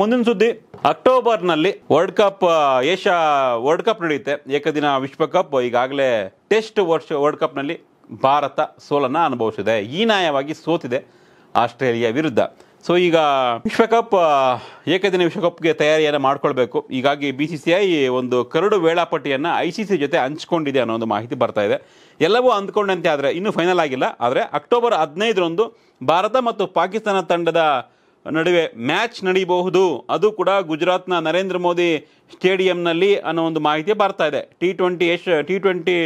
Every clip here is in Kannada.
ಮುಂದಿನ ಸುದ್ದಿ ಅಕ್ಟೋಬರ್ನಲ್ಲಿ world cup Asia world cup ನಡೆಯುತ್ತೆ ಏಕದಿನ ವಿಶ್ವಕಪ್ ಈಗಾಗಲೇ ಟೆಸ್ಟ್ ವರ್ಷ ವರ್ಲ್ಡ್ ಕಪ್ನಲ್ಲಿ ಭಾರತ ಸೋಲನ್ನು ಅನುಭವಿಸಿದೆ ಹೀನಾಯವಾಗಿ ಸೋತಿದೆ ಆಸ್ಟ್ರೇಲಿಯಾ ವಿರುದ್ಧ ಸೊ ಈಗ ವಿಶ್ವಕಪ್ ಏಕದಿನ ವಿಶ್ವಕಪ್ಗೆ ತಯಾರಿಯನ್ನು ಮಾಡಿಕೊಳ್ಬೇಕು ಹೀಗಾಗಿ ಬಿ ಸಿ ಸಿ ಐ ಒಂದು ಕರಡು ವೇಳಾಪಟ್ಟಿಯನ್ನು ಐ ಸಿ ಸಿ ಜೊತೆ ಹಂಚ್ಕೊಂಡಿದೆ ಅನ್ನೋ ಒಂದು ಮಾಹಿತಿ ಬರ್ತಾ ಇದೆ ಎಲ್ಲವೂ ಅಂದ್ಕೊಂಡಂತೆ ಆದರೆ ಇನ್ನೂ ಫೈನಲ್ ಆಗಿಲ್ಲ ಆದರೆ ಅಕ್ಟೋಬರ್ ಹದಿನೈದರಂದು ಭಾರತ ಮತ್ತು ಪಾಕಿಸ್ತಾನ ತಂಡದ ನಡುವೆ ಮ್ಯಾಚ್ ನಡೀಬಹುದು ಅದು ಕೂಡ ಗುಜರಾತ್ನ ನರೇಂದ್ರ ಮೋದಿ ಸ್ಟೇಡಿಯಂನಲ್ಲಿ ಅನ್ನೋ ಒಂದು ಮಾಹಿತಿ ಬರ್ತಾ ಇದೆ T twenty Asia T twenty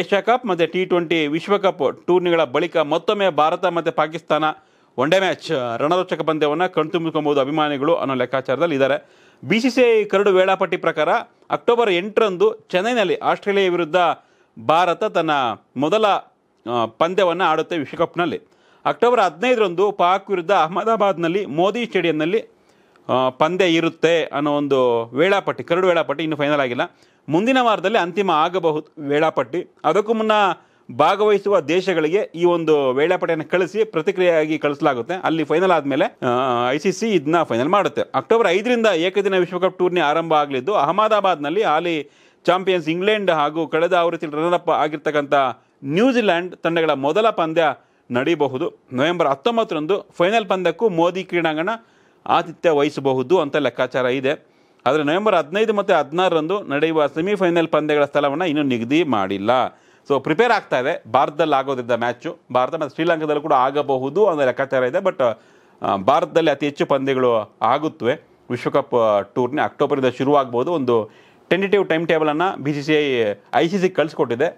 Asia cup ಮತ್ತು ಟಿ ಟ್ವೆಂಟಿ ವಿಶ್ವಕಪ್ ಟೂರ್ನಿಗಳ ಬಳಿಕ ಮತ್ತೊಮ್ಮೆ ಭಾರತ ಮತ್ತು ಪಾಕಿಸ್ತಾನ ಒನ್ ಡೇ ಮ್ಯಾಚ್ ರಣರೋಚಕ ಪಂದ್ಯವನ್ನು ಕಣ್ತುಂಬಿಸ್ಕೊಬಹುದು ಅಭಿಮಾನಿಗಳು ಅನ್ನೋ ಲೆಕ್ಕಾಚಾರದಲ್ಲಿ ಇದ್ದಾರೆ ಬಿ ಸಿ ಸಿ ಐ ಕರಡು ವೇಳಾಪಟ್ಟಿ ಪ್ರಕಾರ ಅಕ್ಟೋಬರ್ ಎಂಟರಂದು ಚೆನ್ನೈನಲ್ಲಿ ಆಸ್ಟ್ರೇಲಿಯಾ ವಿರುದ್ಧ ಭಾರತ ತನ್ನ ಮೊದಲ ಪಂದ್ಯವನ್ನು ಆಡುತ್ತೆ ವಿಶ್ವಕಪ್ನಲ್ಲಿ ಅಕ್ಟೋಬರ್ ಹದಿನೈದರಂದು ಪಾಕ್ ವಿರುದ್ಧ ಅಹಮದಾಬಾದ್ನಲ್ಲಿ ಮೋದಿ ಸ್ಟೇಡಿಯಂನಲ್ಲಿ ಪಂದ್ಯ ಇರುತ್ತೆ ಅನ್ನೋ ಒಂದು ವೇಳಾಪಟ್ಟಿ ಕರಡು ವೇಳಾಪಟ್ಟಿ ಇನ್ನೂ ಫೈನಲ್ ಆಗಿಲ್ಲ ಮುಂದಿನ ವಾರದಲ್ಲಿ ಅಂತಿಮ ಆಗಬಹುದು ವೇಳಾಪಟ್ಟಿ ಅದಕ್ಕೂ ಮುನ್ನ ಭಾಗವಹಿಸುವ ದೇಶಗಳಿಗೆ ಈ ಒಂದು ವೇಳಾಪಟ್ಟಿಯನ್ನು ಕಳಿಸಿ ಪ್ರತಿಕ್ರಿಯೆಯಾಗಿ ಕಳಿಸಲಾಗುತ್ತೆ ಅಲ್ಲಿ ಫೈನಲ್ ಆದಮೇಲೆ ಐ ಸಿ ಸಿ ಇದನ್ನ ಫೈನಲ್ ಮಾಡುತ್ತೆ ಅಕ್ಟೋಬರ್ ಐದರಿಂದ ಏಕದಿನ ವಿಶ್ವಕಪ್ ಟೂರ್ನಿ ಆರಂಭ ಆಗಲಿದ್ದು ಅಹಮದಾಬಾದ್ನಲ್ಲಿ ಹಾಲಿ ಚಾಂಪಿಯನ್ಸ್ ಇಂಗ್ಲೆಂಡ್ ಹಾಗೂ ಕಳೆದ ಆವೃತ್ತಿ ರನ್ನರ್ ಅಪ್ ಆಗಿರ್ತಕ್ಕಂಥ ನ್ಯೂಜಿಲೆಂಡ್ ತಂಡಗಳ ಮೊದಲ ಪಂದ್ಯ ನಡೀಬಹುದು ನವೆಂಬರ್ ಹತ್ತೊಂಬತ್ತರಂದು ಫೈನಲ್ ಪಂದ್ಯಕ್ಕೂ ಮೋದಿ ಕ್ರೀಡಾಂಗಣ ಆತಿಥ್ಯ ವಹಿಸಬಹುದು ಅಂತ ಲೆಕ್ಕಾಚಾರ ಇದೆ ಆದರೆ ನವೆಂಬರ್ ಹದಿನೈದು ಮತ್ತು ಹದಿನಾರರಂದು ನಡೆಯುವ ಸೆಮಿಫೈನಲ್ ಪಂದ್ಯಗಳ ಸ್ಥಳವನ್ನು ಇನ್ನೂ ನಿಗದಿ ಮಾಡಿಲ್ಲ ಸೊ ಪ್ರಿಪೇರ್ ಆಗ್ತಾ ಇದೆ ಭಾರತದಲ್ಲಿ ಆಗೋದಿದ್ದ ಮ್ಯಾಚು ಭಾರತ ಮತ್ತು ಶ್ರೀಲಂಕಾದಲ್ಲೂ ಕೂಡ ಆಗಬಹುದು ಅನ್ನೋ ಲೆಕ್ಕಾಚಾರ ಇದೆ ಬಟ್ ಭಾರತದಲ್ಲಿ ಅತಿ ಹೆಚ್ಚು ಪಂದ್ಯಗಳು ಆಗುತ್ತವೆ ವಿಶ್ವಕಪ್ ಟೂರ್ನಿ ಅಕ್ಟೋಬರಿಂದ ಶುರುವಾಗ್ಬೋದು ಒಂದು ಟೆಂಟೇಟಿವ್ ಟೈಮ್ ಟೇಬಲನ್ನು B C C I I C C ಕಳಿಸ್ಕೊಟ್ಟಿದೆ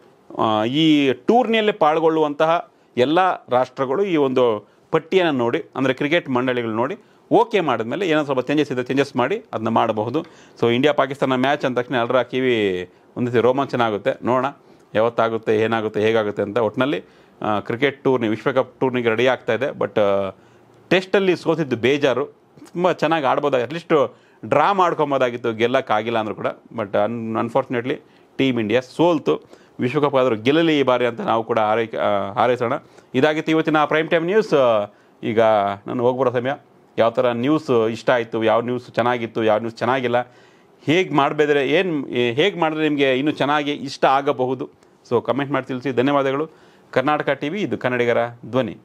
ಈ ಟೂರ್ನಿಯಲ್ಲಿ ಪಾಲ್ಗೊಳ್ಳುವಂತಹ ಎಲ್ಲ ರಾಷ್ಟ್ರಗಳು ಈ ಒಂದು ಪಟ್ಟಿಯನ್ನು ನೋಡಿ ಅಂದರೆ ಕ್ರಿಕೆಟ್ ಮಂಡಳಿಗಳು ನೋಡಿ ಓಕೆ ಮಾಡಿದ್ಮೇಲೆ ಏನೋ ಸ್ವಲ್ಪ ಚೇಂಜಸ್ ಇದೆ ಚೇಂಜಸ್ ಮಾಡಿ ಅದನ್ನ ಮಾಡಬಹುದು ಸೊ ಇಂಡಿಯಾ ಪಾಕಿಸ್ತಾನ ಮ್ಯಾಚ್ ಅಂದ ತಕ್ಷಣ ಎಲ್ಲರ ಕಿವಿ ಒಂದಿಸಿ ರೋಮಾಂಚನ ಆಗುತ್ತೆ ನೋಡೋಣ ಯಾವತ್ತಾಗುತ್ತೆ ಏನಾಗುತ್ತೆ ಹೇಗಾಗುತ್ತೆ ಅಂತ ಒಟ್ಟಿನಲ್ಲಿ ಕ್ರಿಕೆಟ್ ಟೂರ್ನಿ ವಿಶ್ವಕಪ್ ಟೂರ್ನಿಗೆ ರೆಡಿ ಆಗ್ತಾ ಇದೆ ಬಟ್ ಟೆಸ್ಟಲ್ಲಿ ಸೋತಿದ್ದು ಬೇಜಾರು ತುಂಬ ಚೆನ್ನಾಗಿ ಆಡ್ಬೋದಾಗ ಅಟ್ಲೀಸ್ಟು ಡ್ರಾ ಮಾಡ್ಕೊಬೋದಾಗಿತ್ತು ಗೆಲ್ಲಕ್ಕಾಗಿಲ್ಲ ಅಂದರೂ ಕೂಡ but un unfortunately team India ಸೋಲ್ತು ವಿಶ್ವಕಪ್ ಆದರೂ ಗೆಲ್ಲಲಿ ಈ ಬಾರಿ ಅಂತ ನಾವು ಕೂಡ ಹಾರೈ ಹಾರೈಸೋಣ ಇದಾಗಿತ್ತು ಇವತ್ತಿನ ಪ್ರೈಮ್ ಟೈಮ್ ನ್ಯೂಸ್ ಈಗ ನಾನು ಹೋಗ್ಬರೋ ಸಮಯ ಯಾವ ಥರ ನ್ಯೂಸ್ ಇಷ್ಟ ಆಯಿತು ಯಾವ ನ್ಯೂಸ್ ಚೆನ್ನಾಗಿತ್ತು ಯಾವ ನ್ಯೂಸ್ ಚೆನ್ನಾಗಿಲ್ಲ ಹೇಗೆ ಮಾಡಬೇದ್ರೆ ಏನು ಹೇಗೆ ಮಾಡಿದ್ರೆ ನಿಮಗೆ ಇನ್ನೂ ಚೆನ್ನಾಗಿ ಇಷ್ಟ ಆಗಬಹುದು ಸೊ ಕಮೆಂಟ್ ಮಾಡಿ ತಿಳಿಸಿ ಧನ್ಯವಾದಗಳು ಕರ್ನಾಟಕ ಟಿ ವಿ ಇದು ಕನ್ನಡಿಗರ ಧ್ವನಿ